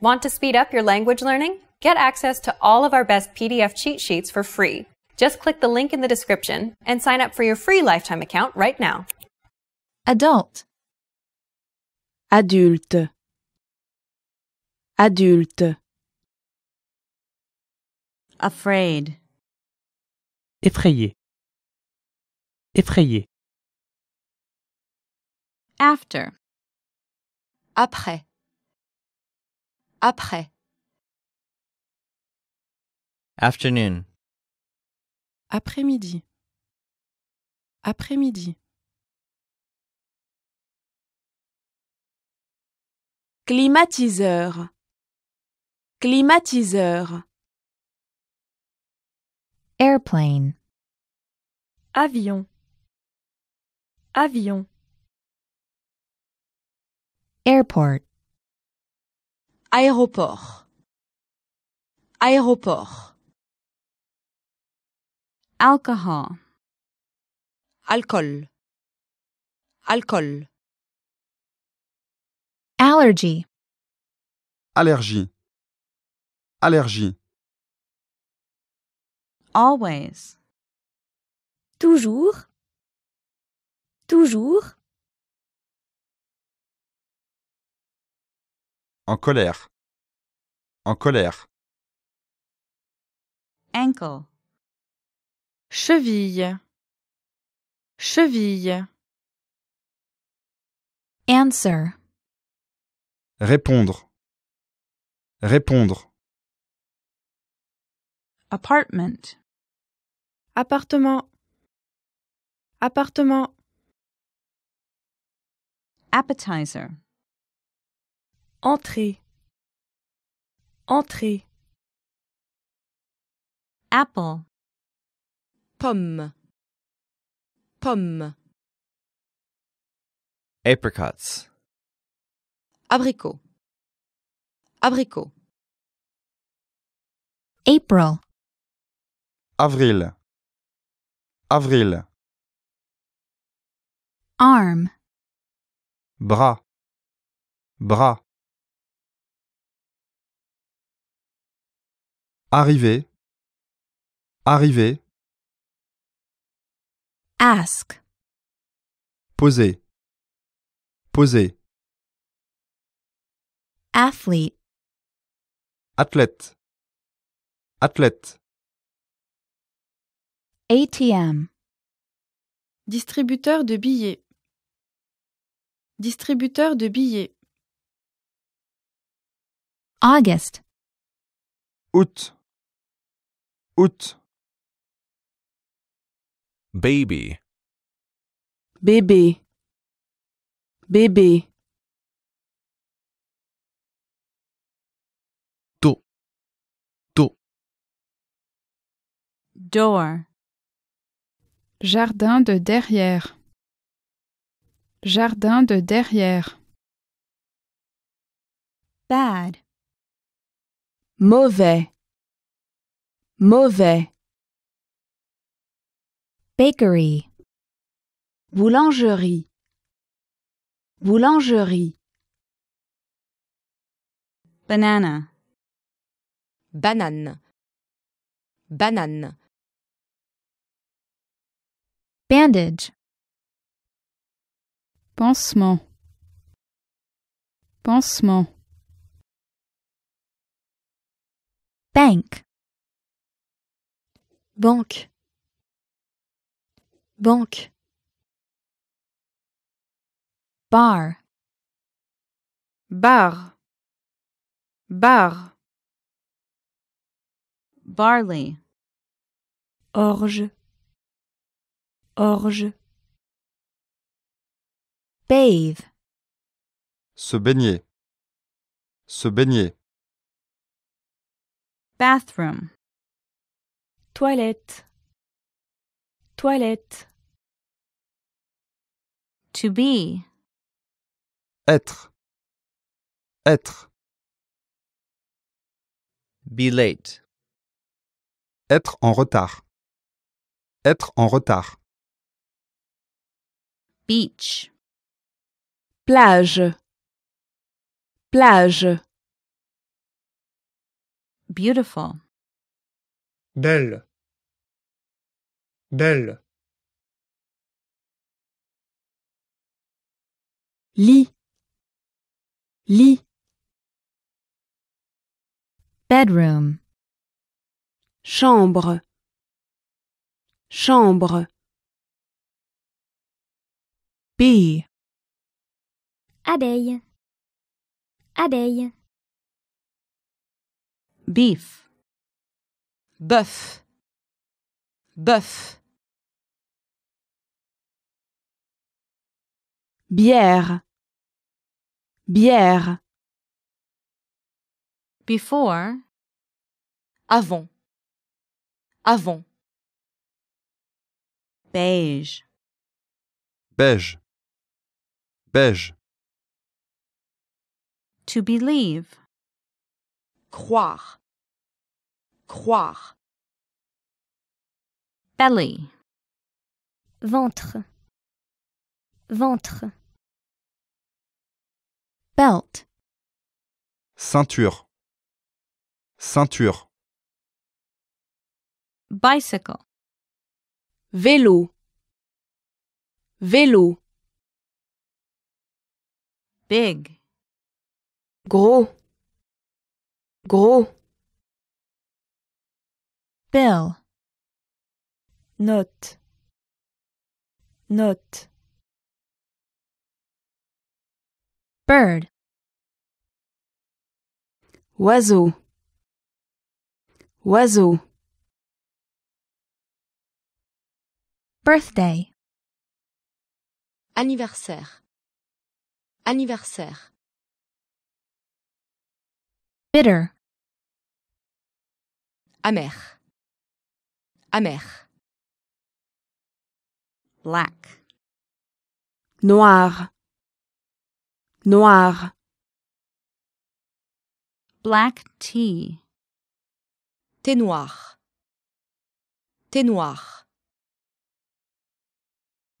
Want to speed up your language learning? Get access to all of our best PDF cheat sheets for free. Just click the link in the description and sign up for your free lifetime account right now. Adult. Adulte. Adulte. Afraid. Effrayé. Effrayé. After. Après. Après. Afternoon. Après-midi. Après-midi. Climatiseur. Climatiseur. Airplane. Avion. Avion. Airport. Aéroport. Aéroport. Alcohol. Alcool. Alcool. Allergy. Allergie. Allergie. Always. Toujours. Toujours. En colère. En colère. Ankle. Cheville. Cheville. Answer. Répondre. Répondre. Apartment. Appartement. Appartement. Appetizer. Entrée. Entrée. Apple. Pomme. Pomme. Apricots. Abricot. Abricot. April. Avril. Avril. Arm. Bras. Bras. Arriver. Arriver. Ask. Poser. Poser. Athlete. Athlète. Athlète. ATM. Distributeur de billets. Distributeur de billets. August. Août août baby bébé bébé door jardin de derrière jardin de derrière bad mauvais mauvais. Bakery. Boulangerie. Boulangerie. Banana. Banane. Banane. Bandage. Pansement. Pansement. Bank. Banque Banque Bar Bar Bar Barley Orge Orge Bathe Se baigner Se baigner Bathroom Toilette. Toilette. To be. Être. Être. Be late. Être en retard. Être en retard. Beach. Plage. Plage. Beautiful. Belle. Belle. Lit. Lit. Bedroom. Chambre. Chambre. Bee. Abeille. Abeille. Beef. Bœuf. Bœuf. bière, bière. Before, avant, avant. Beige, beige, beige. To believe, croire, croire. Belly, ventre, ventre. Belt. Ceinture. Ceinture. Bicycle. Vélo. Vélo. Big. Gros. Gros. Bill. Note. Note. bird oiseau oiseau birthday anniversaire anniversaire bitter amer amer black noir noir black tea thé noir thé noir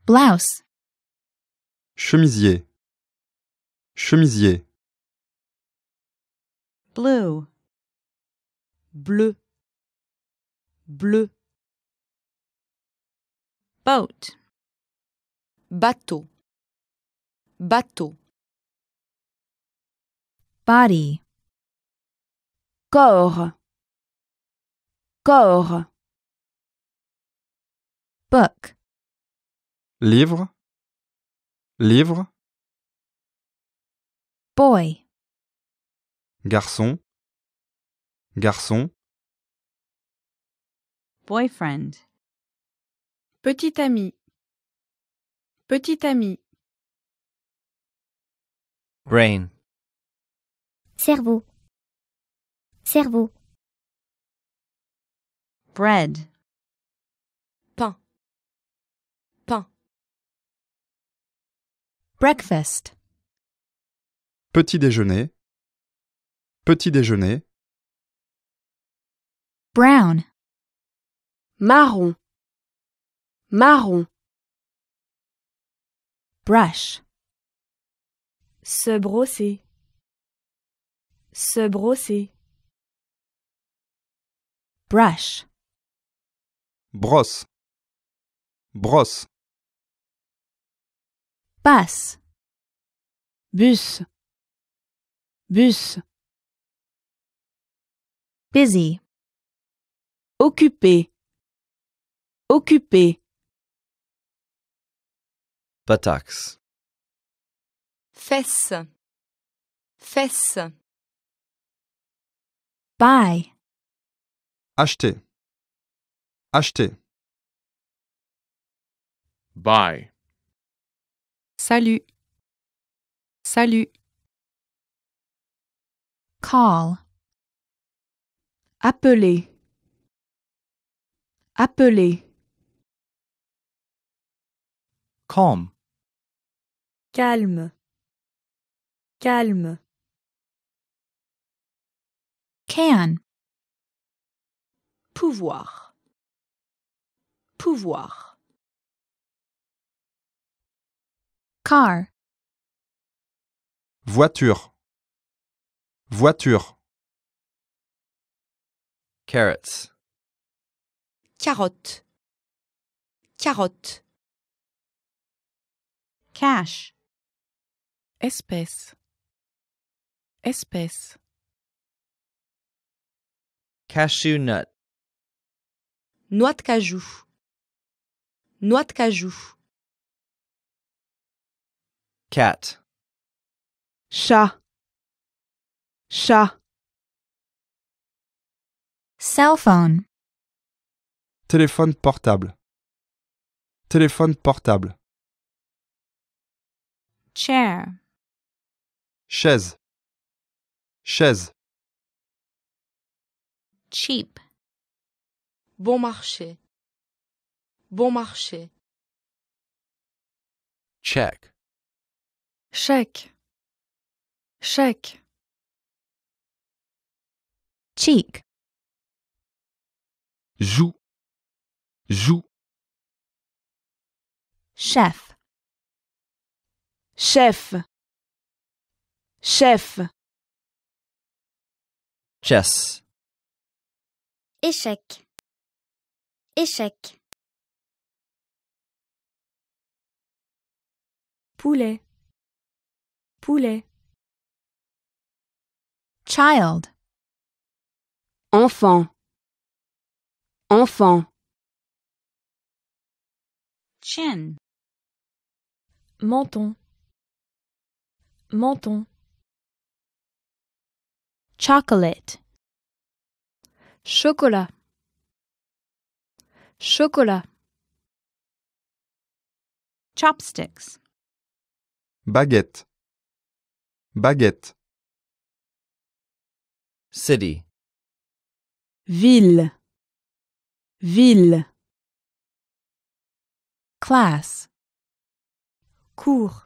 blouse chemisier chemisier blue bleu bleu boat bateau bateau Body. Corps. Corps. Book. Livre. Livre. Boy. Garçon. Garçon. Boyfriend. Petit ami. Petit ami. brain Cerveau. Cerveau. Bread. Pain. Pain. Breakfast. Petit déjeuner. Petit déjeuner. Brown. Marron. Marron. Brush. Se brosser. Se brosser. Brush. Brosse. Brosse. Passe. Bus. Bus. Busy. Occupé. Occupé. Patax. Fesse. Fesse. Buy. Acheter. Acheter. Buy. Salut. Salut. Call. Appeler. Appeler. Calm. Calme. Calme. Can. Pouvoir. Pouvoir. Car. Voiture. Voiture. Carrots. Carotte. Carotte. Cash. Espèce. Espèce. Cashew nut. Noix de cajou. Noix de cajou. Cat. Chat. Chat. Cell phone. Téléphone portable. Téléphone portable. Chair. Chaise. Chaise cheap. Bon marché. Bon marché. Check. Chèque. Chèque. Cheek. Joue. Joue. Chef. Chef. Chef. Chess. Échec. Échec. Poulet. Poulet. Child. Enfant. Enfant. Chin. Menton. Menton. Chocolate. Chocolat. Chocolat. Chopsticks. Baguette. Baguette. City. Ville. Ville. Class. Cours.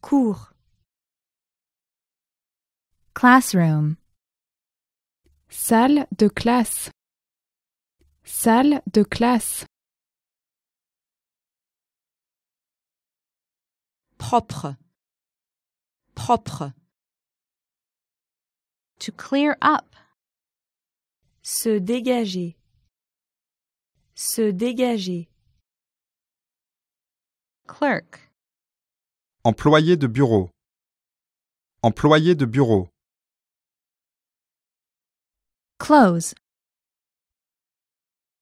Cours. Classroom. Salle de classe. Salle de classe. Propre. Propre. To clear up. Se dégager. Se dégager. Clerk. Employé de bureau. Employé de bureau. Close.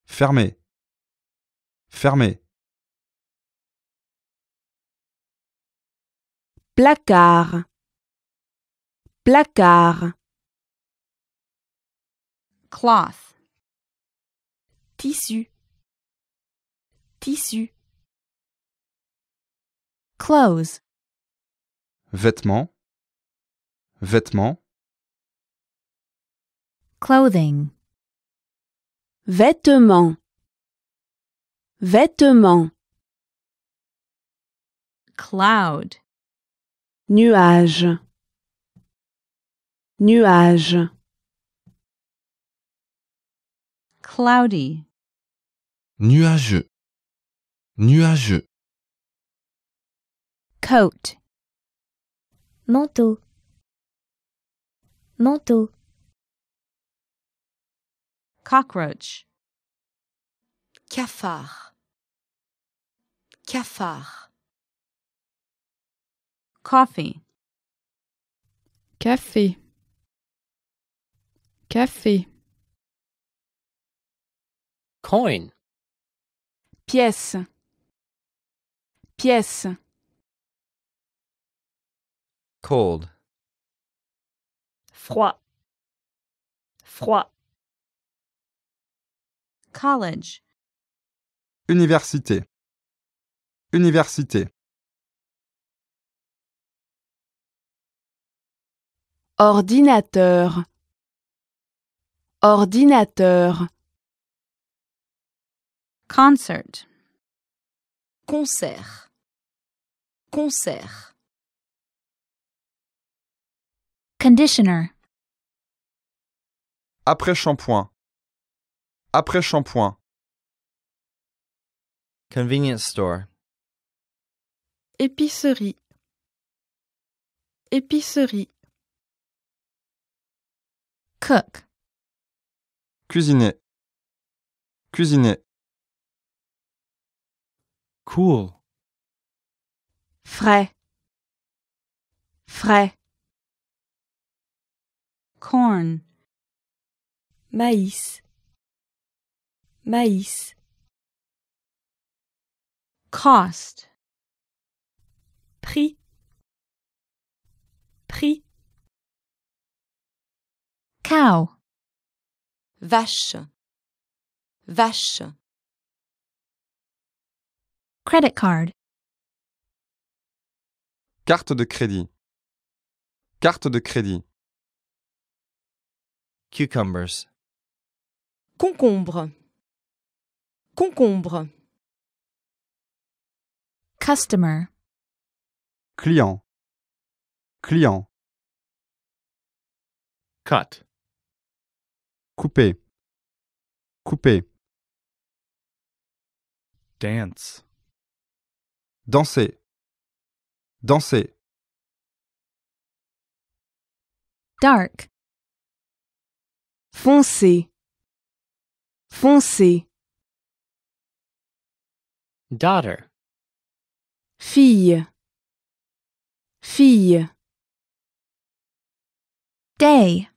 Fermé. Fermé. Placard. Placard. Cloth. Tissu. Tissu. Clothes. Vêtements. Vêtements. Clothing. Vêtements. Vêtements. Cloud. Nuage. Nuage. Cloudy. Nuageux. Nuageux. Coat. Manteau. Manteau cockroach. Cafard. Cafard. Coffee. Café. Café. Coin. Pièce. Pièce. Cold. Froid. Froid college. Université. Université. Ordinateur. Ordinateur. Concert. Concert. Concert. Conditioner. Après shampoing. Après shampoing. Convenience store. Épicerie. Épicerie. Cook. Cuisiner. Cuisiner. Cool. Frais. Frais. Corn. Maïs. maïs cost prix prix cow vache vache credit card carte de crédit carte de crédit cucumbers concombre Concombre. Customer. Client. Client. Cut. Couper. Couper. Dance. Danser. Danser. Dark. Foncé. Foncé. Daughter. Fille. Fille. Day.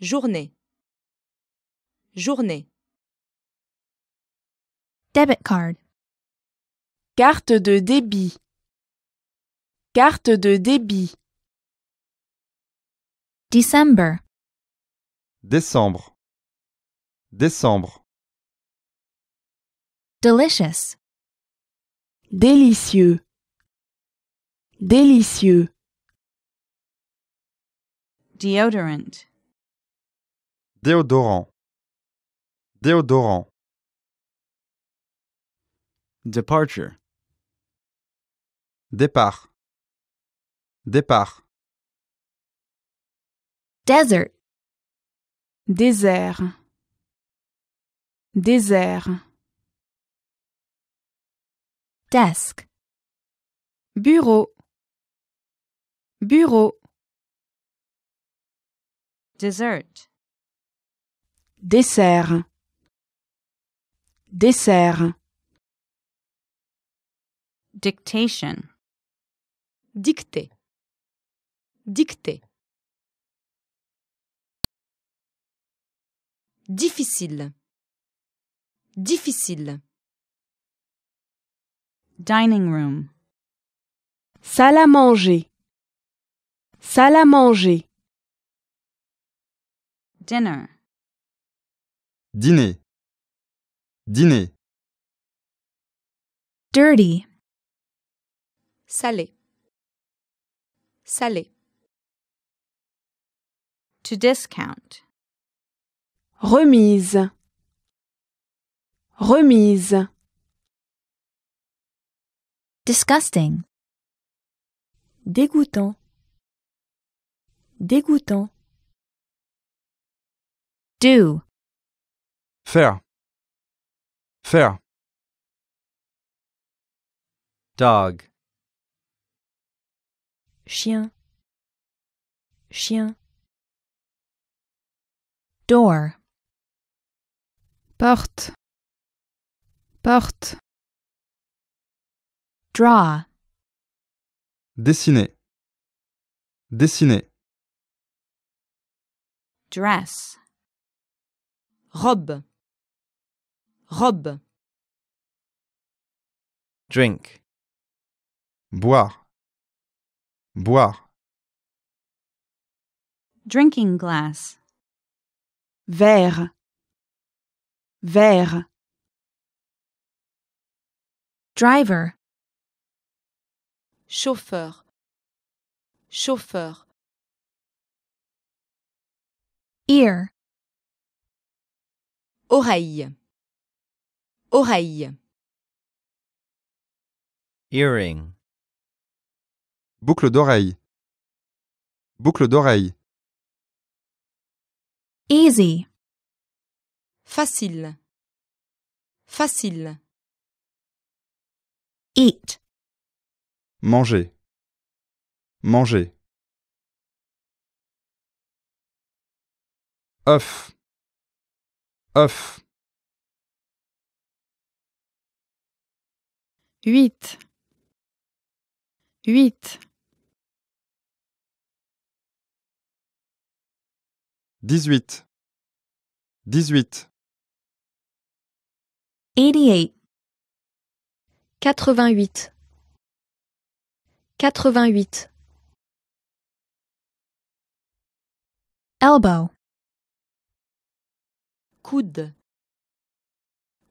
Journée. Journée. Debit card. Carte de débit. Carte de débit. December. Décembre. Décembre. Delicious. Délicieux. Délicieux. Deodorant. Déodorant. Déodorant. Departure. Départ. Départ. Desert. Désert. Désert. Desk. Bureau. Bureau. Dessert. Dessert. Dessert. Dictation. Dictée. Dictée. Difficile. Difficile. Dining room. Salle à manger. Salle à manger. Dinner. Dîner. Dîner. Dirty. Salé. Salé. To discount. Remise. Remise. Disgusting. Dégoûtant. Dégoûtant. Do. Faire. Faire. Dog. Chien. Chien. Door. Porte. Porte. Draw. Dessiner. Dessiner. Dress. Robe. Robe. Drink. Boire. Boire. Drinking glass. Verre. Verre. Driver. chauffeur, chauffeur. Ear, oreille, oreille. Earring. Boucle d'oreille. Boucle d'oreille. Easy. Facile. Facile. Eat. Manger. Manger. œuf œuf Dix-huit. Eighty-eight. Quatre-vingt-huit. 88. Elbow. Coude.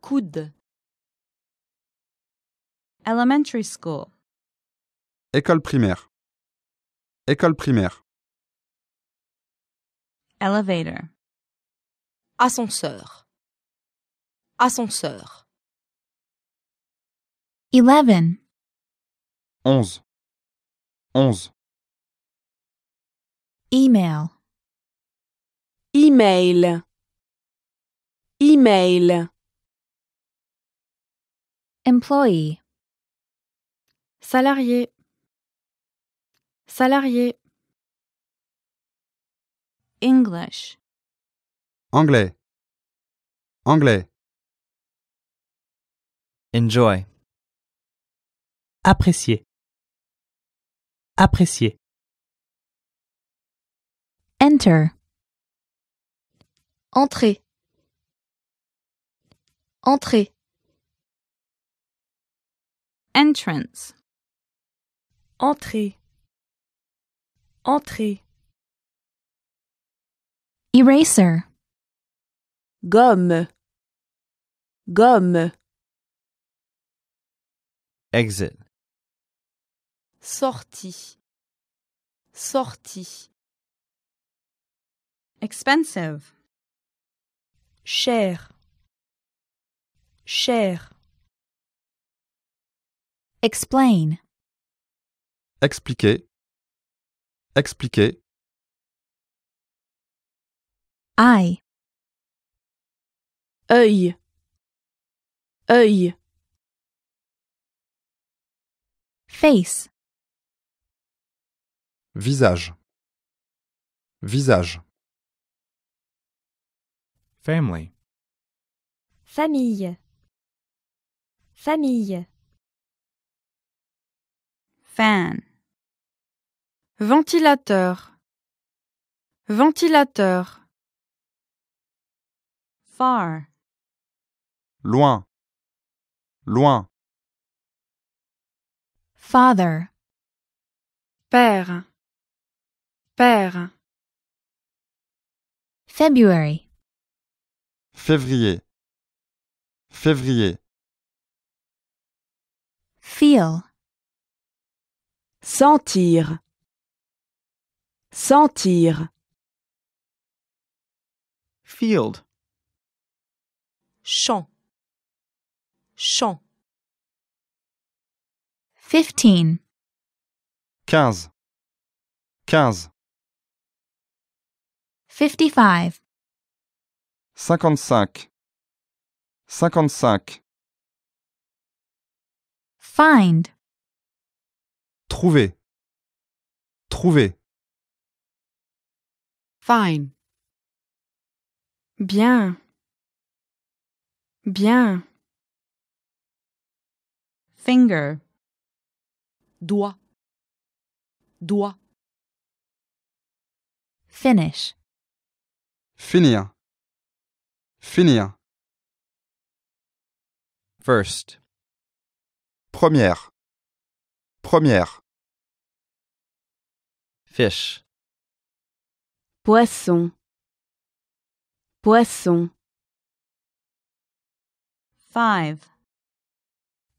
Coude. Elementary school. École primaire. École primaire. Elevator. Ascenseur. Ascenseur. Eleven. Onze. 11. Email. Email. Email. Employee. Salarié. Salarié. English. Anglais. Anglais. Enjoy. Apprécier. Apprécier Enter. Entrer. Entrer. Entrance. Entrée Entrée Eraser. Gomme. Gomme. Exit sorti, Sortie. Expensive. Cher, cher. Explain. Expliquer, expliquer. I. œil, œil. Face. Visage. Visage. Family. Famille. Famille. Fan. Ventilateur. Ventilateur. Far. Loin. Loin. Father. Père. Père. February. Février. Février. Feel. Sentir. Sentir. Field. Champ. Champ. Fifteen. Quinze. Quinze. 55 55 55 Find Trouver Trouver Fine Bien Bien Finger Doigt Doigt Finish Finir. Finir. First. Première. Première. Fish. Poisson. Poisson. Five.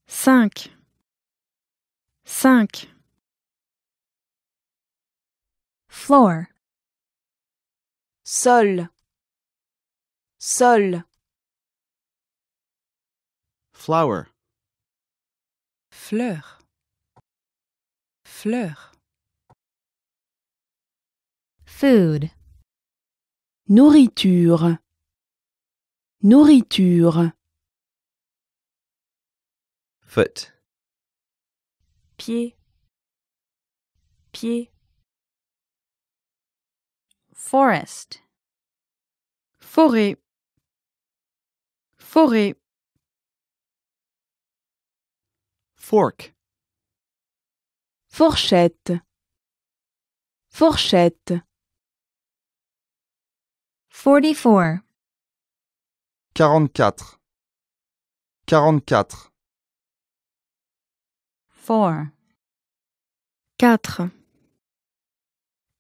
Cinq. Cinq. Floor. Sol. Sol. Flower. Fleur. Fleur. Food. Nourriture. Nourriture. Foot. Pied. Pied. Forest. Forêt. Forêt. Fork. Fourchette. Fourchette. Forty-four. Quarante-quatre. Quarante-quatre. Four. Quatre.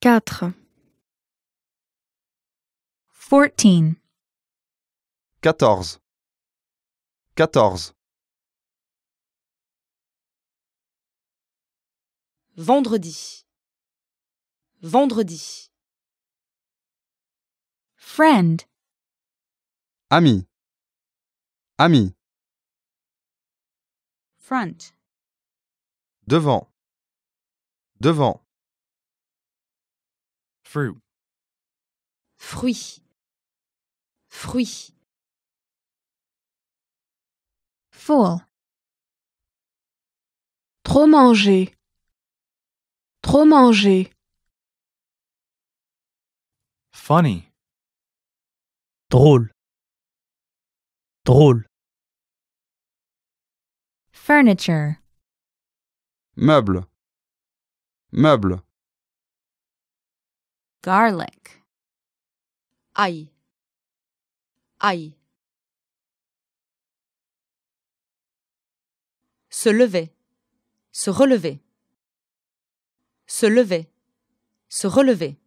Quatre. Fourteen. Quatorze quatorze. Vendredi. Vendredi. Friend. Ami. Ami. Front. Devant. Devant. Fruit. Fruit. Fruit. Full. Trop manger. Trop manger. Funny. Drôle. Drôle. Furniture. Meuble. Meuble. Garlic. Aïe. Aïe. se lever, se relever, se lever, se relever.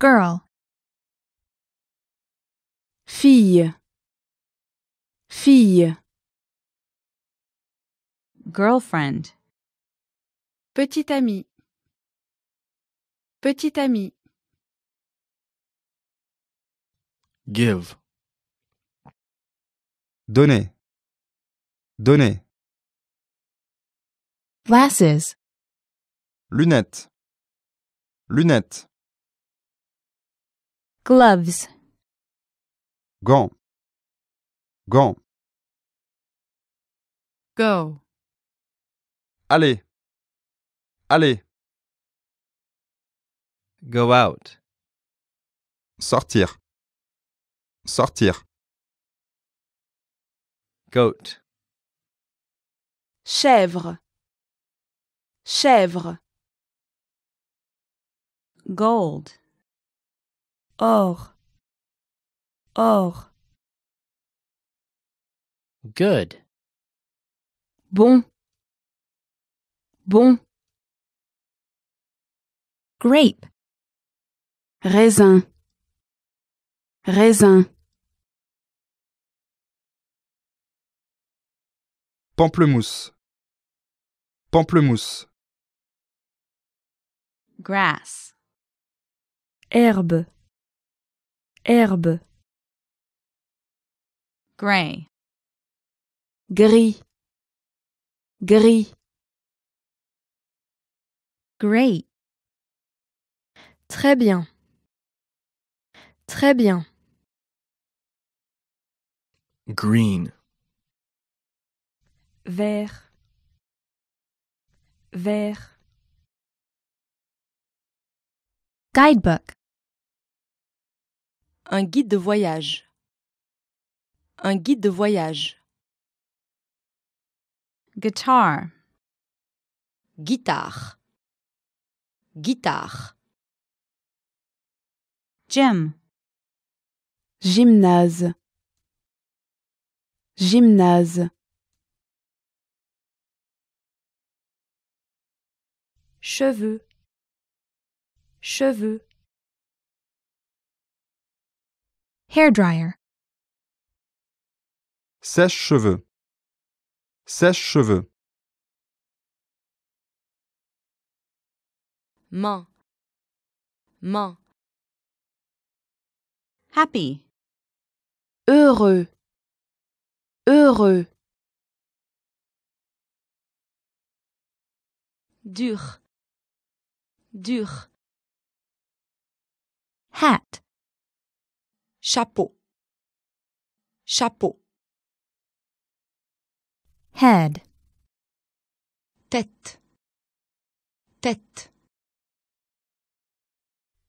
Girl. Fille. Fille. Girlfriend. Petite amie. Petite amie. Give. Donner. Donner. Glasses. Lunettes. Lunettes. Gloves. Gants. Gants. Go. Allez. Allez. Go out. Sortir. Sortir. Goat. Chèvre. Chèvre. Gold. Or. Or. Good. Bon. Bon. Grape. Raisin. Raisin. Pamplemousse. Pamplemousse. Grass. Herbe. Herbe. Gray. Gris. Gris. Great. Très bien. Très bien. Green. Vert. Vers. Guidebook. Un guide de voyage. Un guide de voyage. Guitar. Guitare. Guitare. Gym. Gymnase. Gymnase. cheveux, cheveux. dryer. Sèche-cheveux. Sèche-cheveux. Main. Main. Happy. Heureux. Heureux. Dur. dur hat chapeau chapeau head tête tête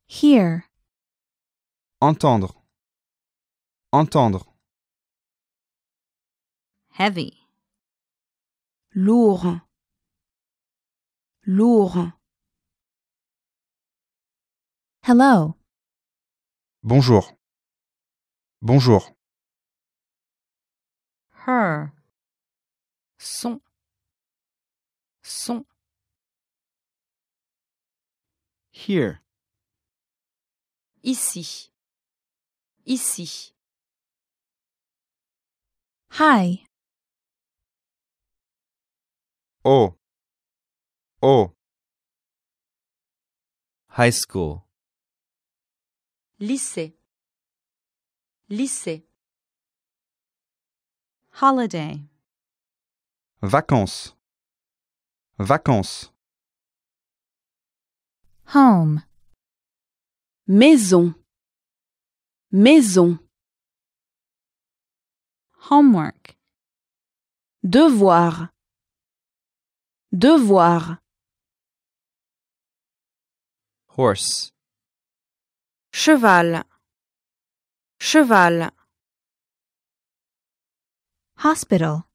hear entendre entendre heavy lourd lourd Hello. Bonjour. Bonjour. Her. Son. Son. Here. Ici. Ici. Hi. Oh. Oh. High school lycée lycée holiday vacances vacances home maison maison homework devoir devoir horse cheval cheval hospital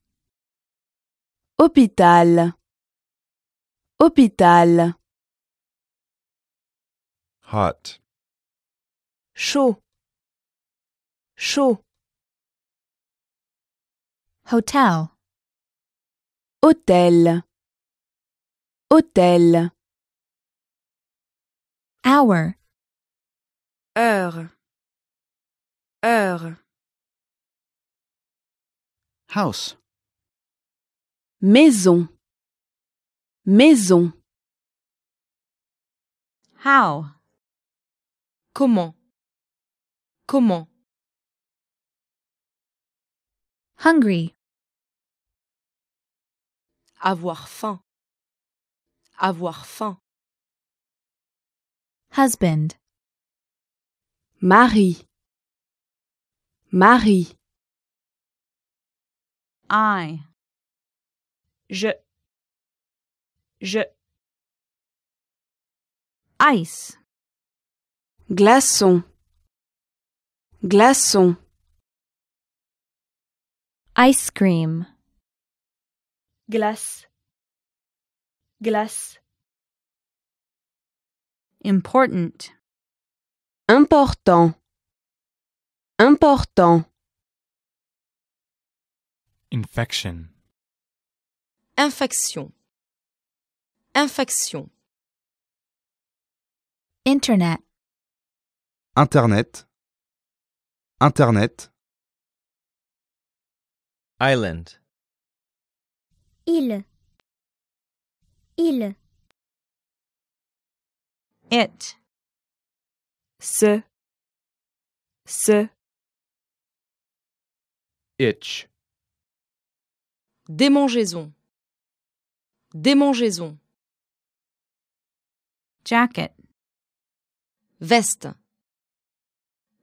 hôpital hôpital hot chaud chaud hotel hôtel hôtel hour heure heure house maison maison how comment comment hungry avoir faim avoir faim husband Marie Marie I Je Je Ice Glaçon Glaçon Ice cream Glace Glace Important Important. Important. Infection. Infection. Infection. Internet. Internet. Internet. Island. Île. Île. It ce itch démangeaison démangeaison jacket veste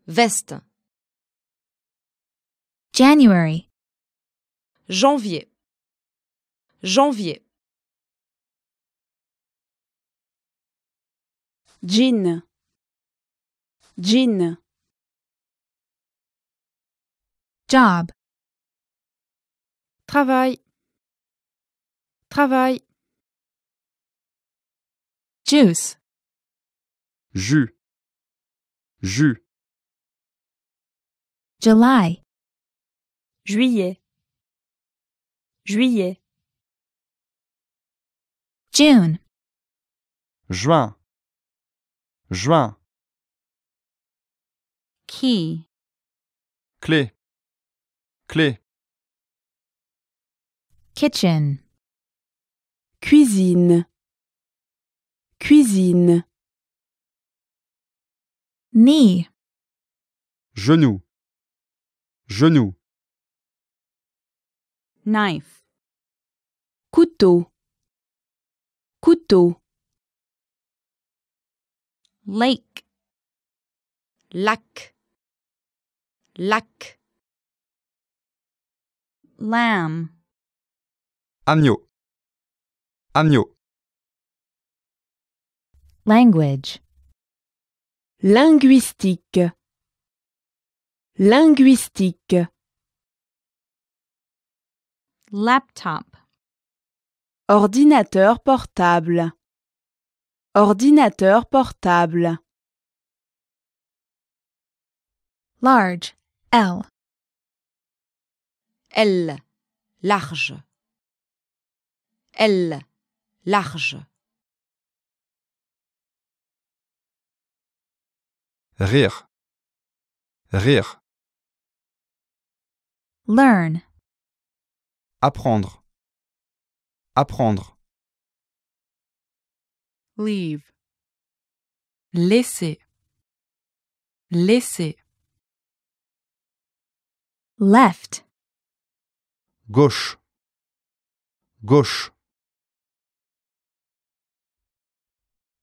veste January janvier janvier jean job travail travail juice jus jus july juillet juillet june juin juin Key. Clé. Clé. Kitchen. Cuisine. Cuisine. Knee. Genou. Genou. Knife. Couteau. Couteau. Lake. Lac lac lamb agneau agneau language linguistique linguistique laptop ordinateur portable ordinateur portable large L. L. Large. L. Large. Rire. Rire. Learn. Apprendre. Apprendre. Leave. Laisser. Laisser left gauche gauche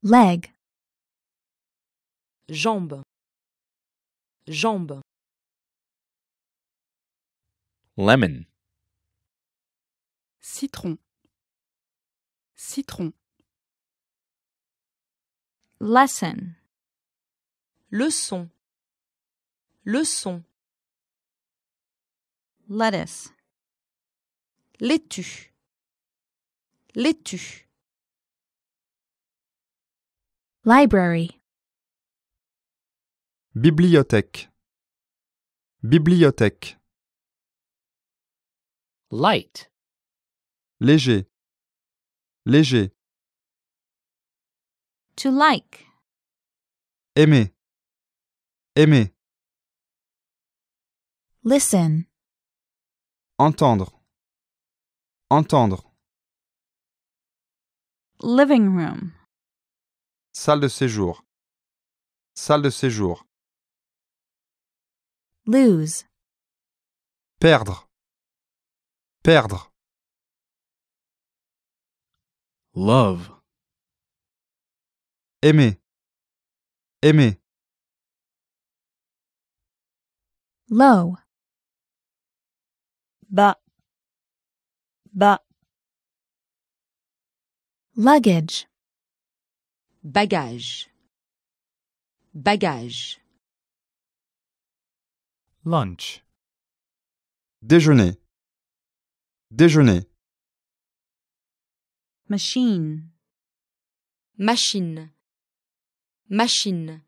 leg jambe jambe lemon citron citron lesson leçon leçon lettuce laitue laitue library bibliothèque bibliothèque light léger léger to like aimer aimer listen Entendre. Entendre. Living room. Salle de séjour. Salle de séjour. Lose. Perdre. Perdre. Love. Aimer. Aimer. Low. Ba, luggage bagage bagage lunch déjeuner déjeuner machine machine machine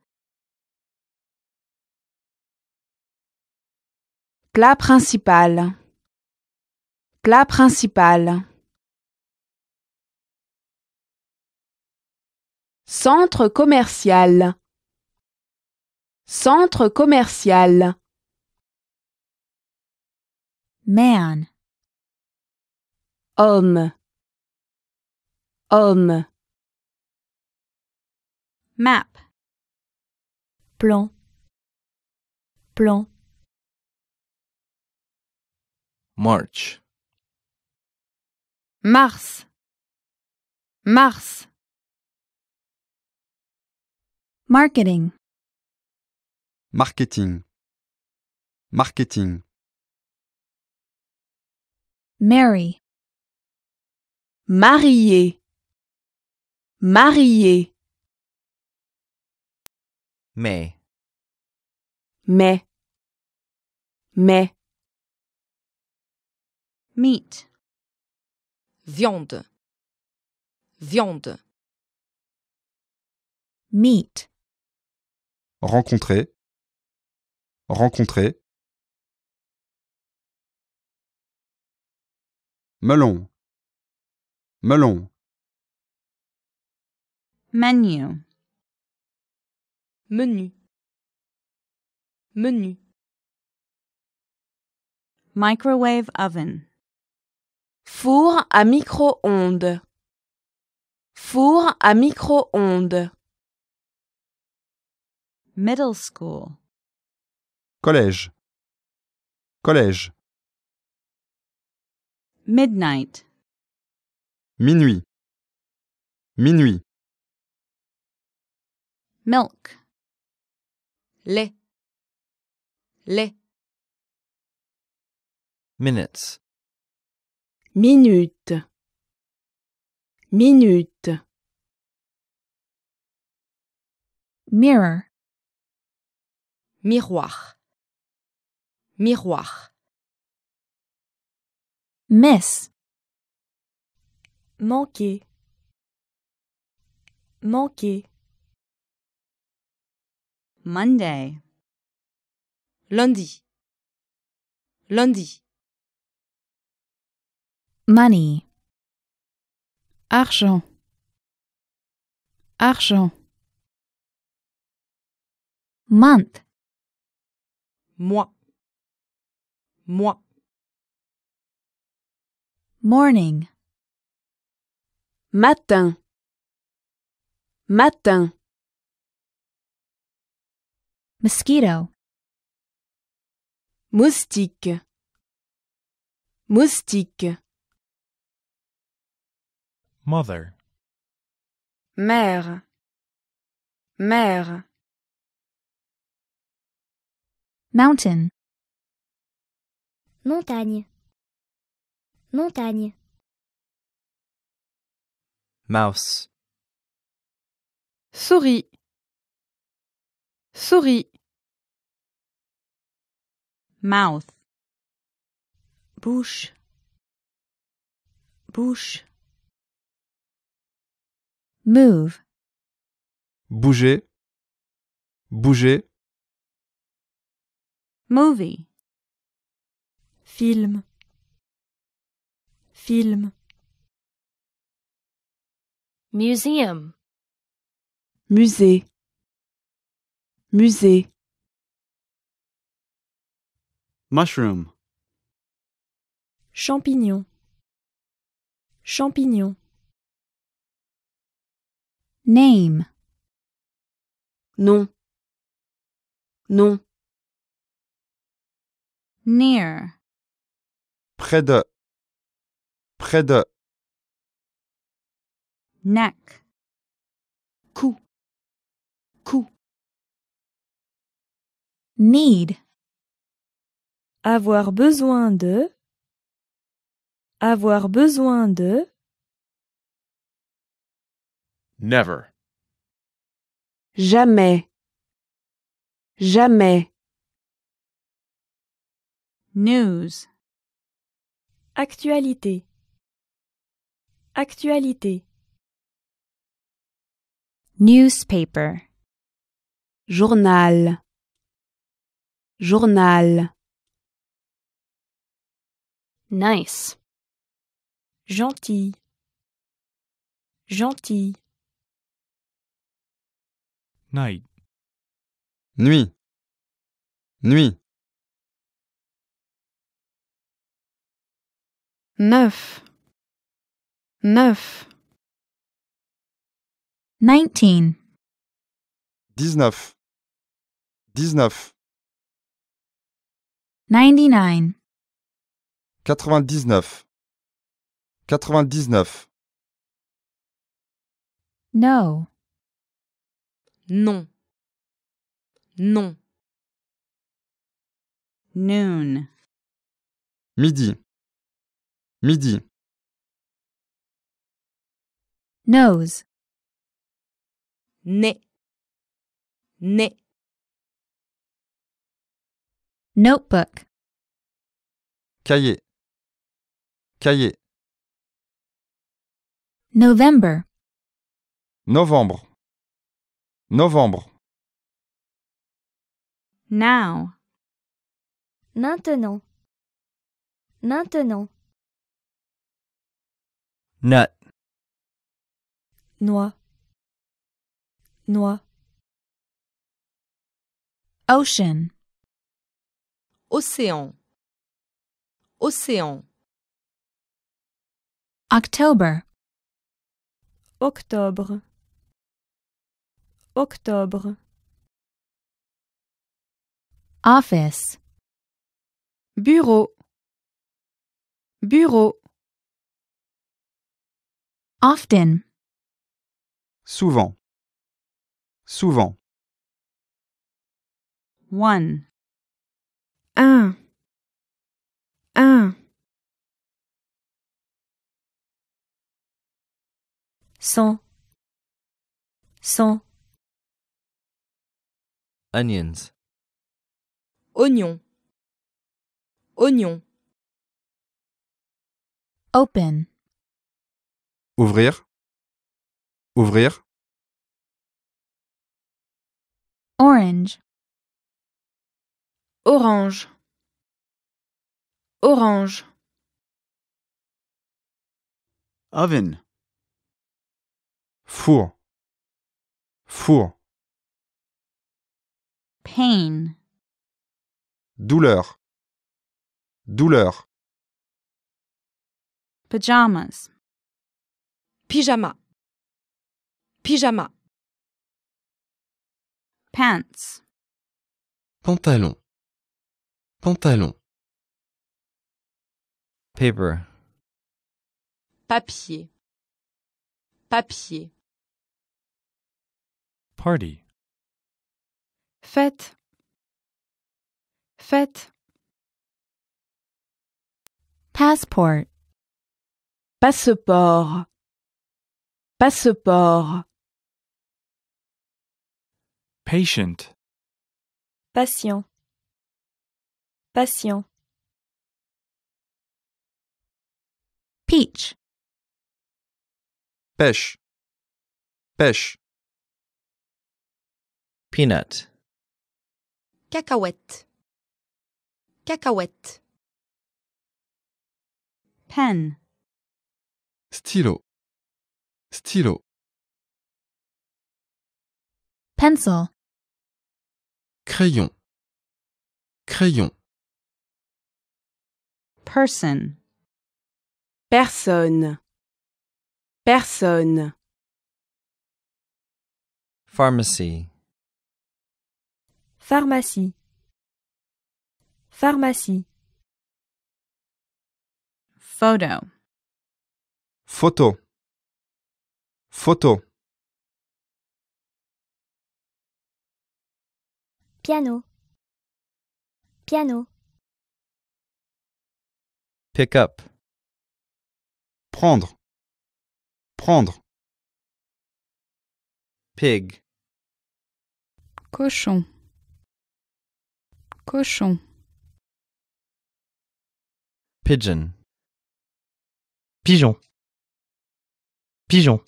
plat principal Plat principal. Centre commercial. Centre commercial. Man. Homme. Homme. Map. Plan. Plan. March. Mars Mars Marketing Marketing Marketing Mary Marié Marié Mais Mais Mais Meet viande, viande. Meat. Rencontrer, rencontrer. Melon, melon. Menu. Menu. Menu. Microwave oven. Four à micro-ondes. Four à micro-ondes. Middle school. Collège. Collège. Midnight. Minuit. Minuit. Milk. Lait. Lait. Minutes minute minute mirror miroir miroir miss manquer manquer monday lundi lundi Money. Argent. Argent. Month. Mois. Mois. Morning. Matin. Matin. Mosquito. Moustique. Moustique. Mother. Mère. Mère. Mountain. Montagne. Montagne. Mouse. Souris. Souris. Mouth. Bouche. Bouche. move. Bouger, bouger. Movie. Film, film. Museum. Musée, musée. Mushroom. Champignon. Champignon. Name. Nom. Nom. Near. Près de. Près de. Neck. Coup. Cou. Need. Avoir besoin de. Avoir besoin de. Never. Jamais. Jamais. News. Actualité. Actualité. Newspaper. Journal. Journal. Nice. Gentil. Gentil. night. Nuit. Nuit. quatre vingt Quatre-vingt-dix-neuf. Quatre-vingt-dix-neuf. No non. Non. Noon. Midi. Midi. Nose. Nez. Nez. Notebook. Cahier. Cahier. November. Novembre. Novembre. Now. Maintenant. Maintenant. Nut. Noix. Noix. Ocean. Océan. Océan. October. Octobre. Octobre. Office. Bureau. Bureau. Often. Souvent. Souvent. One. Un. Un. Cent. Cent. Onions. Oignon. Oignon. Open. Ouvrir. Ouvrir. Orange. Orange. Orange. Oven. Four. Four. Pain. Douleur. Douleur. Pajamas. Pyjama. Pyjama. Pants. Pantalon. Pantalon. Paper. Papier. Papier. Party. Faites. Faites. Passport. Passeport. Passeport. Patient. Patient. Patient. Peach. Pêche. Pêche. Peanut. Cacahuète. Cacahuète. Pen. Stylo. Stylo. Pencil. Crayon. Crayon. Person. Personne. Personne. Pharmacy. Pharmacie Pharmacie Photo Photo Photo Piano Piano Pick up Prendre Prendre Pig Cochon Cochon. Pigeon. Pigeon. Pigeon.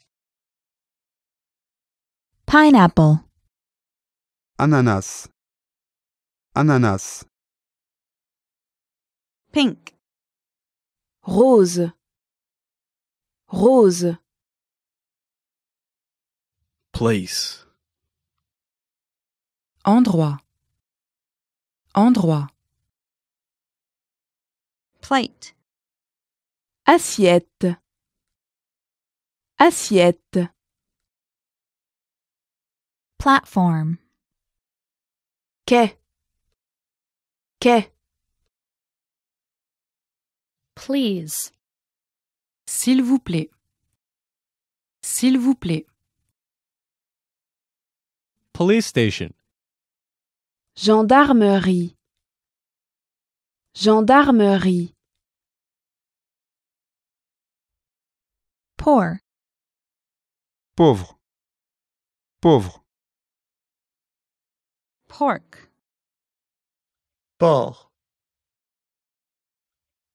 Pineapple. Ananas. Ananas. Pink. Rose. Rose. Place. Endroit. Endroit. Plate. Assiette. Assiette. Platform. Quai. Quai. Please. S'il vous plaît. S'il vous plaît. Police station. Gendarmerie. Gendarmerie. Poor. Pauvre. Pauvre. Porc. Porc.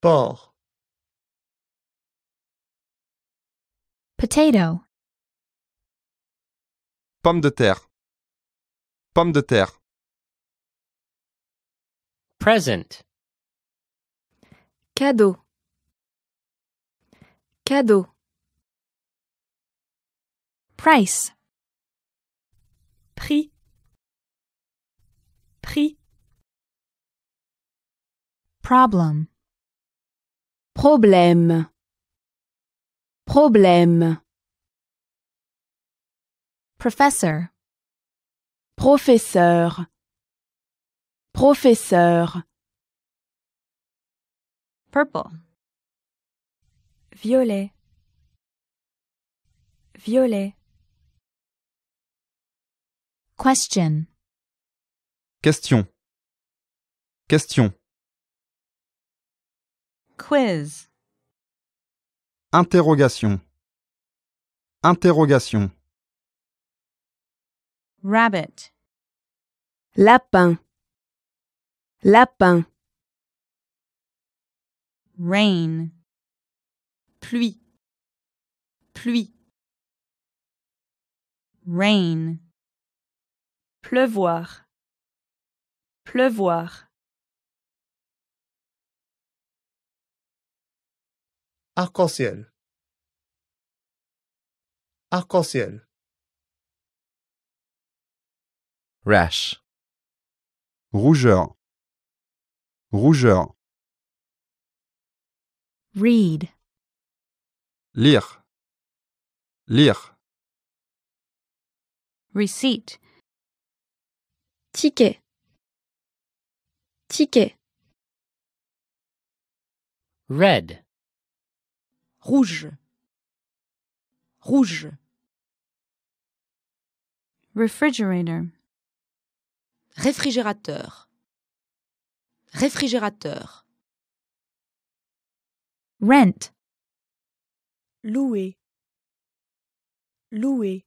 Porc. Potato. Pomme de terre. Pomme de terre. Present. Cadeau. Cadeau. Price. Prix. Prix. Problem. Problème. Problème. Professor. Professeur. Professeur. Purple. Violet. Violet. Question. Question. Question. Quiz. Interrogation. Interrogation. Rabbit. Lapin. Lapin. Rain. Pluie. Pluie. Rain. Pleuvoir. Pleuvoir. Arc-en-ciel. Arc-en-ciel. Rash. Rougeur rougeur read lire lire receipt ticket ticket red rouge rouge refrigerator réfrigérateur Réfrigérateur. Rent. Louer. Louer.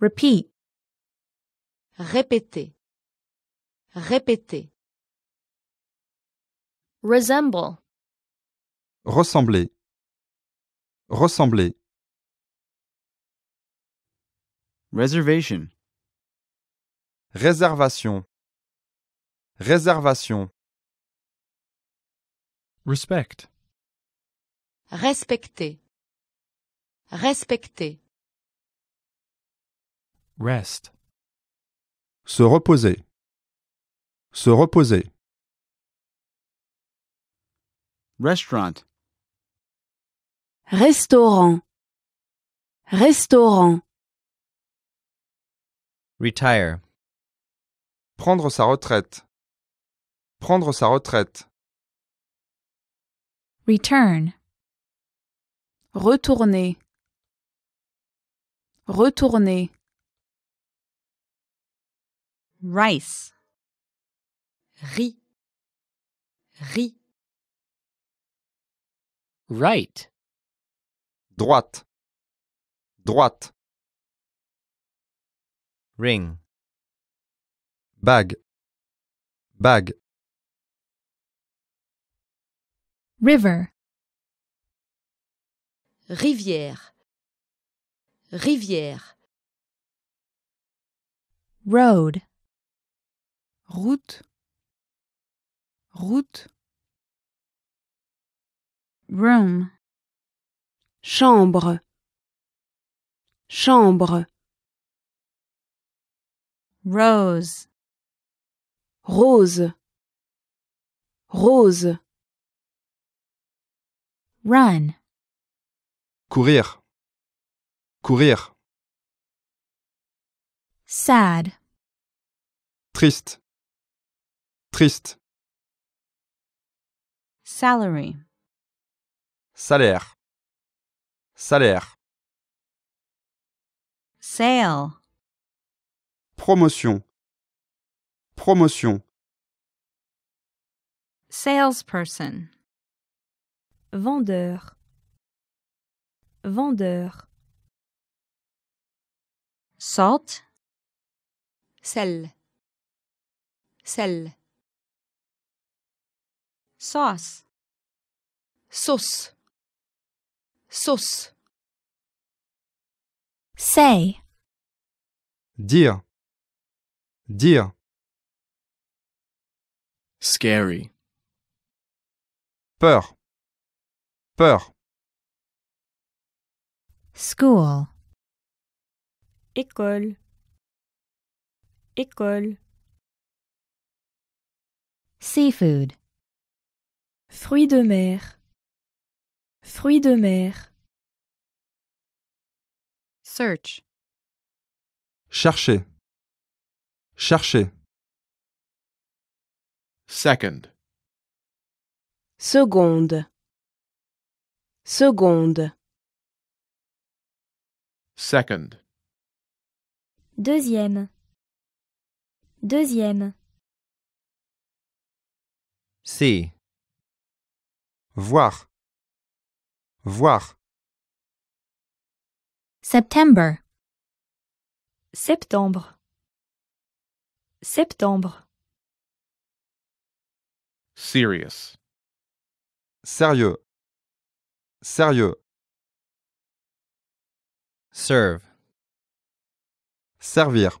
Repeat. Répéter. Répéter. Resemble. Ressembler. Ressembler. Reservation. Réservation. Réservation. Respect. Respecter. Respecter. Rest. Se reposer. Se reposer. Restaurant. Restaurant. Restaurant. Retire. Prendre sa retraite. Prendre sa retraite. Return. Retourner. Retourner. Rice. Riz. Riz. Right. Droite. Droite. Ring. Bag. Bag. River. Rivière. Rivière. Road. Route. Route. Room. Chambre. Chambre. Rose. Rose. Rose. Run. Courir. Courir. Sad. Triste. Triste. Salary. Salaire. Salaire. Sale. Promotion. Promotion. Salesperson. Vendeur. Vendeur. Salt. Sel. Sel. Sauce. Sauce. Sauce. Say. Dire. Dire. Scary. Peur peur. School. École. École. Seafood. Fruits de mer. Fruits de mer. Search. Chercher. Chercher. Second. Seconde. Seconde. Second. Deuxième. Deuxième. C. Voir. Voir. September. Septembre. Septembre. Serious. Sérieux sérieux. Serve. Servir.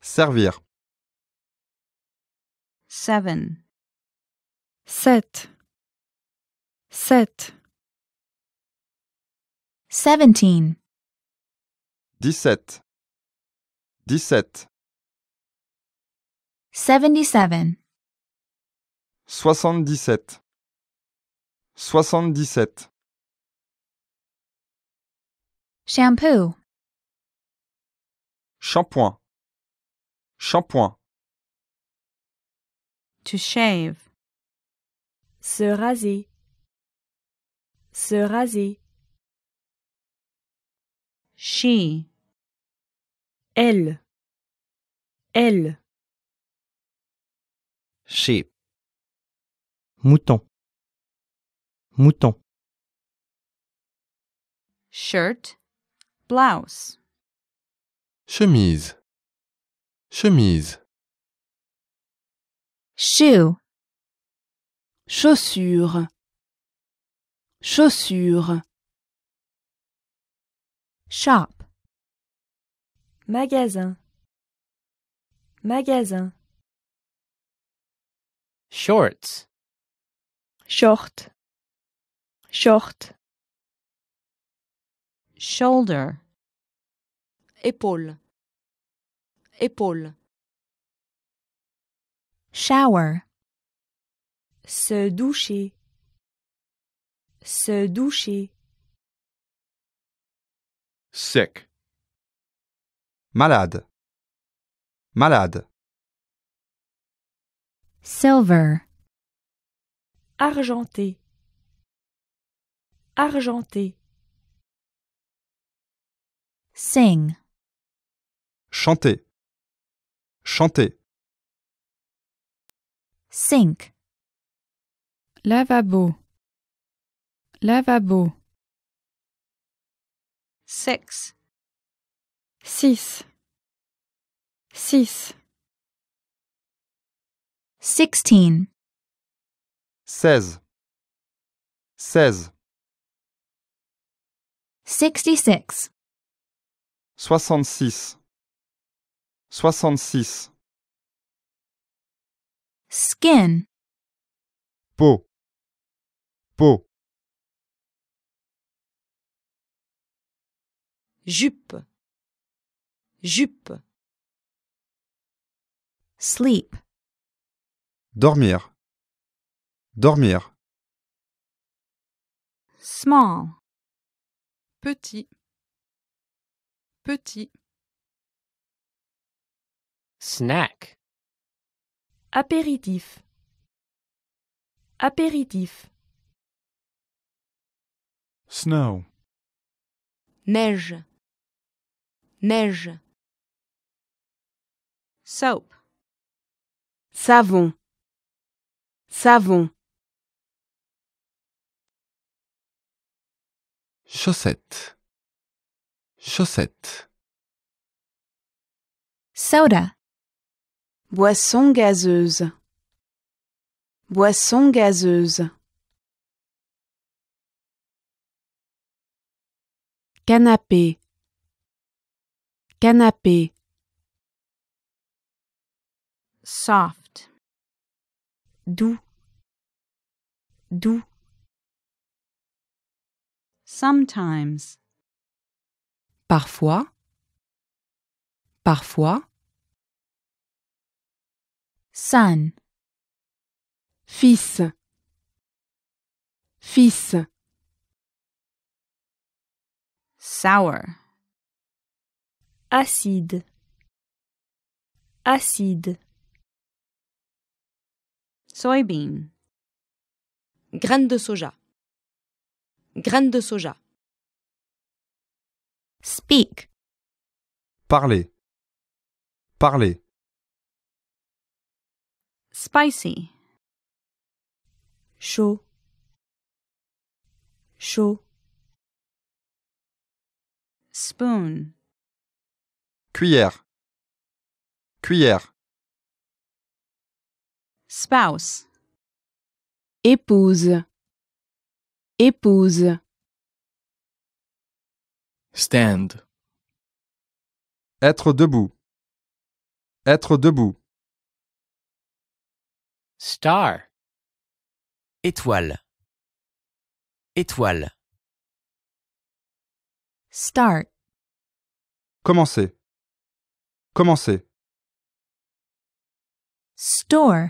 Servir. Seven. Sept. Sept. Seventeen. Dix-sept. Dix-sept. Seventy-seven. Soixante-dix-sept. Soixante-dix-sept. Shampoo. Shampoing. Shampoing. To shave. Se raser. Se raser. She. Elle. Elle. Sheep. Mouton. Mouton. Shirt, blouse. Chemise. Chemise. Shoe. Chaussure. Chaussure. Shop. Magasin. Magasin. Shorts. Short short shoulder épaule épaule shower se doucher se doucher sick malade malade silver argenté Argenter. Sing. Chanter. Chanter. Sink. Lavabo. Lavabo. Six. Six. Six. Sixteen. Seize. Seize. 66 66 66 skin peau peau jupe jupe sleep dormir dormir small petit, petit. Snack. Apéritif. Apéritif. Snow. Neige. Neige. Soap. Savon. Savon. chaussette chaussette soda boisson gazeuse boisson gazeuse canapé canapé soft doux doux Sometimes. Parfois. Parfois. Son. Fils. Fils. Sour. Acide. Acide. Soybean. Graines de soja graines de soja. Speak. Parler. Parler. Spicy. Chaud. Chaud. Spoon. Cuillère. Cuillère. Spouse. Épouse. Épouse. Stand. Être debout. Être debout. Star. Étoile. Étoile. Start. Commencer. Commencer. Store.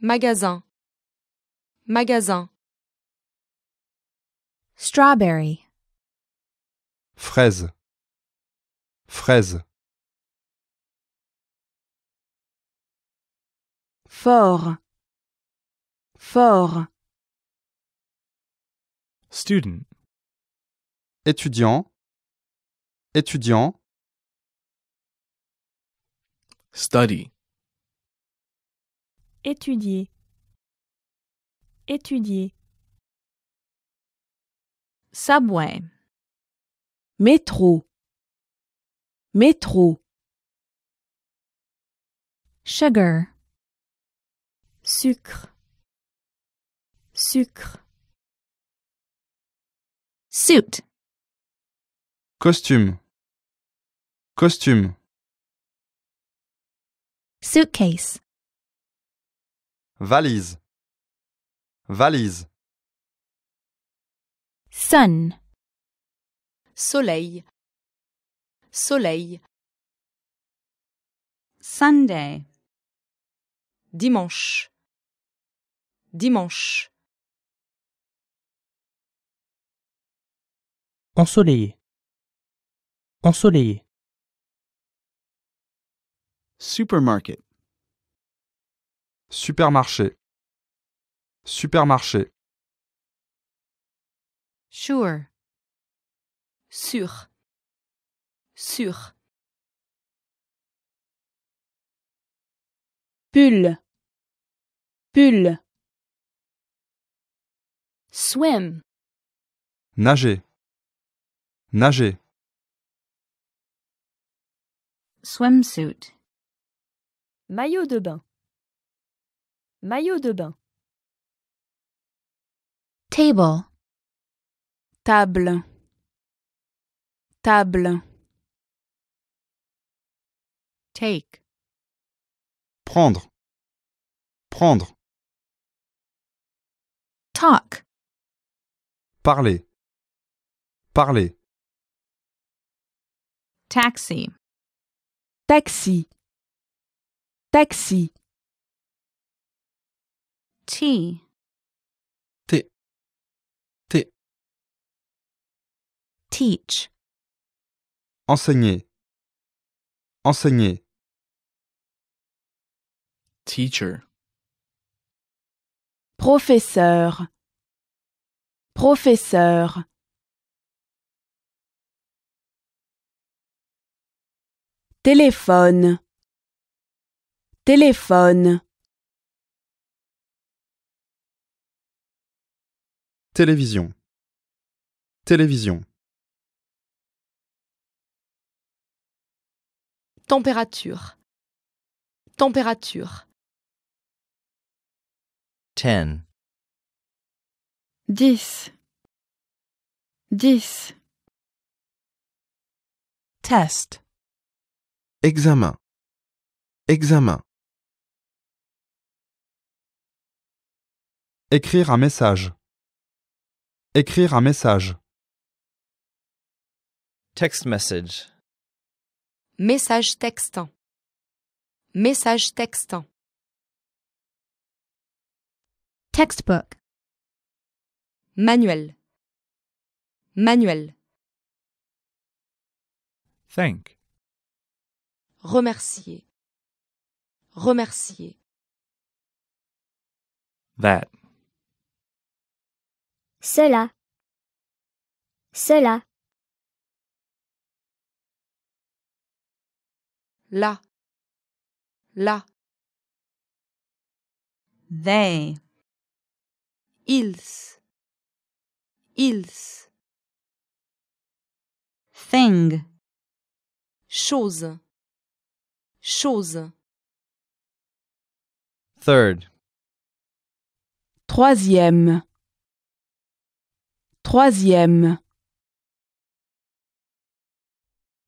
Magasin. Magasin. Strawberry. Fraise. Fraise. Fort. Fort. Student. Étudiant. Étudiant. Study. Étudier. Étudier. Subway. Métro. Métro. Sugar. Sucre. Sucre. Suit. Costume. Costume. Suitcase. Valise. Valise sun soleil soleil sunday dimanche dimanche ensoleillé ensoleillé supermarket supermarché supermarché Sure. Sûr. Sûr. Pull. Pull. Swim. Nager. Nager. Swimsuit. Maillot de bain. Maillot de bain. Table. table table take prendre prendre talk parler parler taxi taxi taxi tea Teach. Enseigner. Enseigner. Teacher. Professeur. Professeur. Téléphone. Téléphone. Télévision. Télévision. Température. Température. 10 10 Test. Examen. Examen. Écrire un message. Écrire un message. Text message. Message textant. Message textant. Textbook. Manuel. Manuel. Thank. Remercier. Remercier. That. Cela. Cela. la la they ils ils thing chose chose third troisième troisième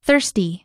thirsty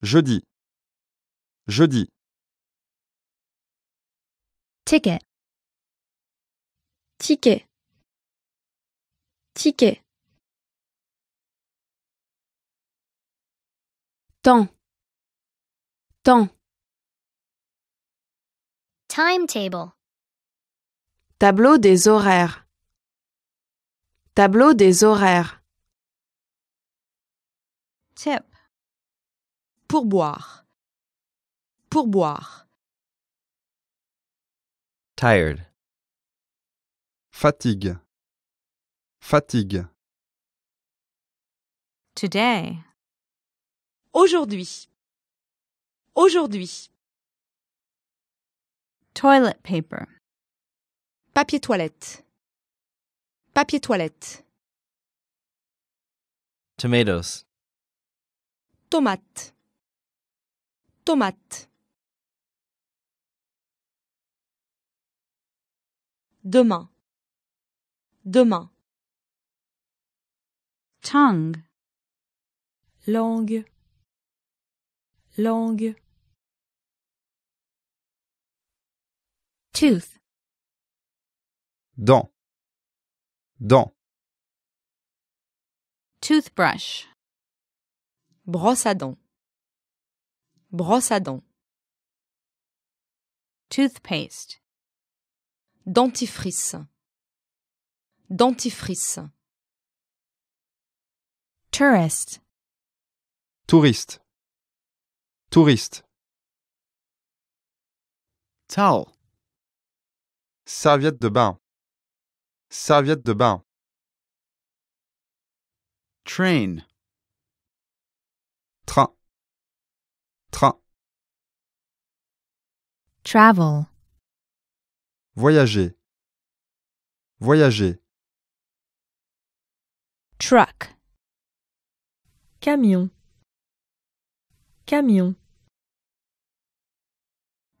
Jeudi. Jeudi. Ticket. Ticket. Ticket. Temps. Temps. Timetable. Tableau des horaires. Tableau des horaires. Tip. Pour boire. Tired. Fatigue. Fatigue. Today. Aujourd'hui. Aujourd'hui. Toilet paper. Papier toilette. Papier toilette. Tomatoes. Tomate. Tomate. Demain. Demain. Tongue. Langue. Langue. Tooth. Dent. Dents. Toothbrush. Brosse à dents. Brosse à dents. Toothpaste. Dentifrice. Dentifrice. Tourist. Touriste. Touriste. Towel. Serviette de bain. Serviette de bain. Train. Train. Train. Travel. Voyager. Voyager. Truck. Camion. Camion.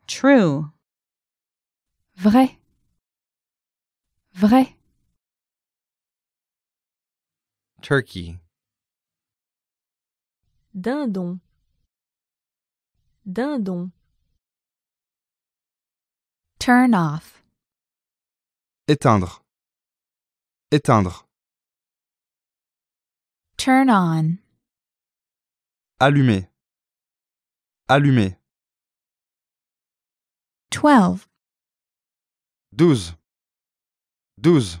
True. Vrai. Vrai. Turkey. Dindon. Dindon. Turn off. Éteindre. Éteindre. Turn on. Allumer. Allumer. Twelve. Douze. 12.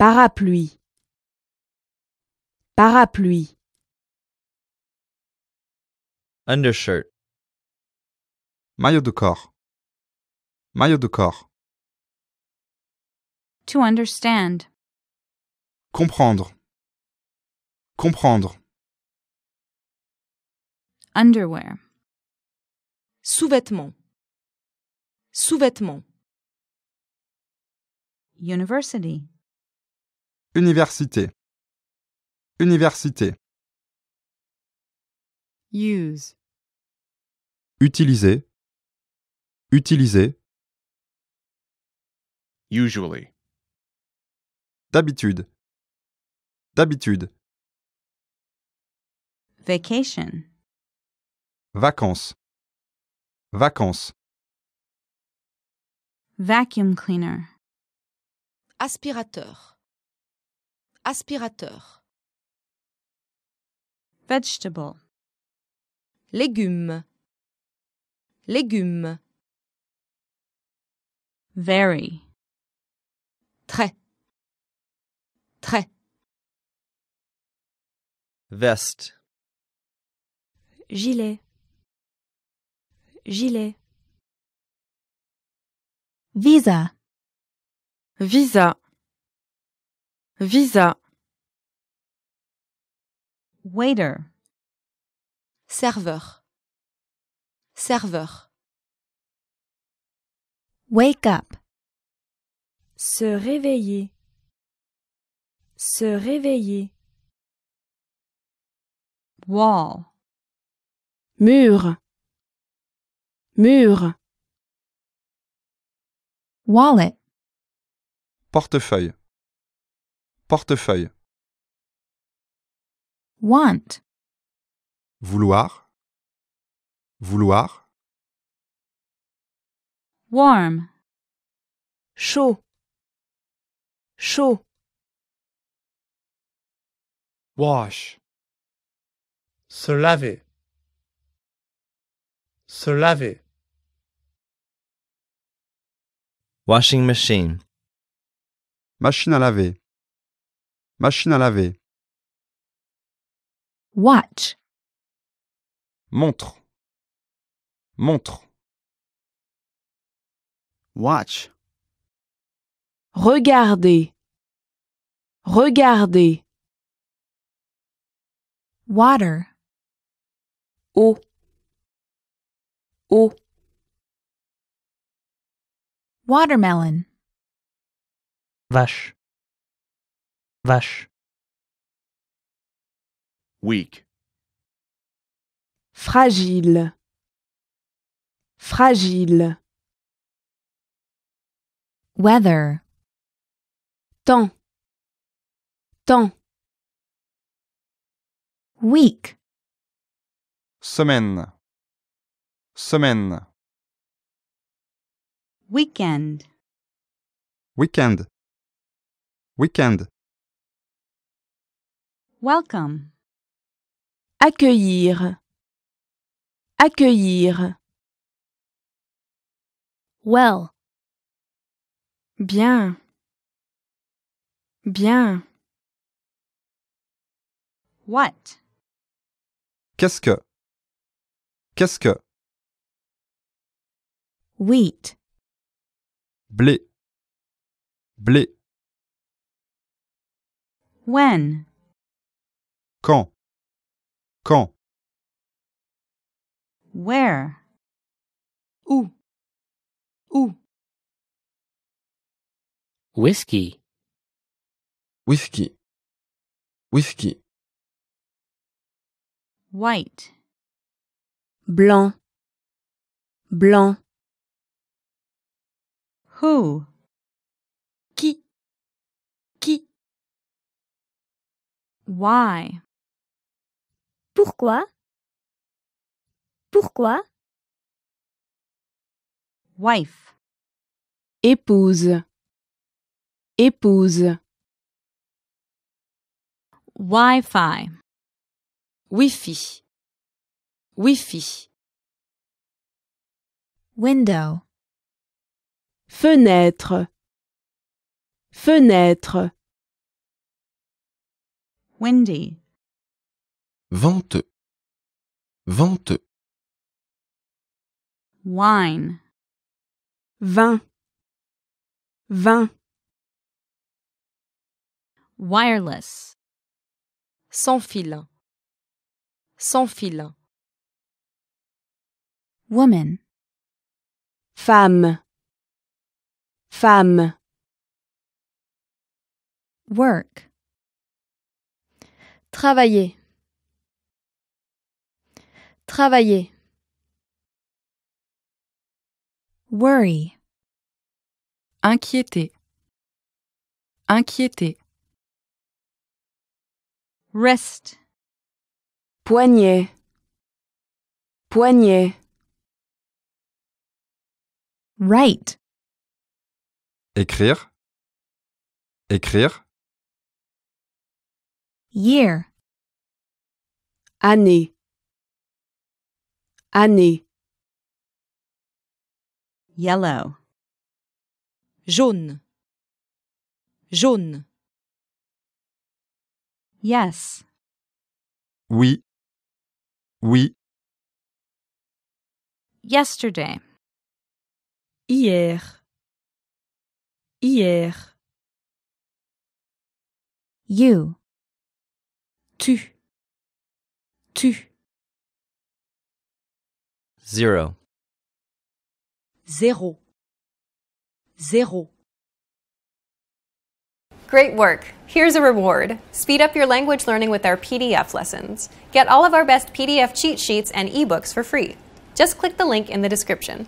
parapluie parapluie undershirt maillot de corps maillot de corps to understand comprendre comprendre underwear sous-vêtements sous-vêtements university Université. Université. Use. Utiliser. Utiliser. Usually. D'habitude. D'habitude. Vacation. Vacances. Vacances. Vacuum cleaner. Aspirateur aspirateur. Vegetable. Légumes. Légumes. Very. Très. Très. Vest. Gilet. Gilet. Visa. Visa. Visa. Waiter. Serveur. Serveur. Wake up. Se réveiller. Se réveiller. Wall. Mur. Mur. Wallet. Portefeuille. Portefeuille. Want. Vouloir. Vouloir. Warm. Chaud. Chaud. Wash. Se laver. Se laver. Washing machine. Machine à laver. Machine à laver. Watch. Montre. Montre. Watch. Regardez. Regardez. Water. Eau. Eau. Watermelon. Vache vache weak fragile fragile weather temps temps week semaine semaine weekend weekend weekend Welcome. Accueillir. Accueillir. Well. Bien. Bien. What? Qu'est-ce que? Qu'est-ce que? Wheat. Blé. Blé. When? Quand? Quand? Where? Où? Où? Whiskey. Whiskey. Whiskey. White. Blanc. Blanc. Who? Qui? Qui? Why? Pourquoi Pourquoi Wife. Épouse. Épouse. Wi-Fi. Wi-Fi. Wi-Fi. Window. Fenêtre. Fenêtre. Windy. Vente. Vente. Wine. Vin. Vin. Wireless. Sans fil. Sans fil. Woman. Femme. Femme. Work. Travailler. Travailler. Worry. Inquiéter. Inquiéter. Rest. Poignet. Poignet. Write. Écrire. Écrire. Year. Année. Année. Yellow. Jaune. Jaune. Yes. Oui. Oui. Yesterday. Hier. Hier. You. Tu. Tu zero zéro zéro Great work! Here's a reward. Speed up your language learning with our PDF lessons. Get all of our best PDF cheat sheets and ebooks for free. Just click the link in the description.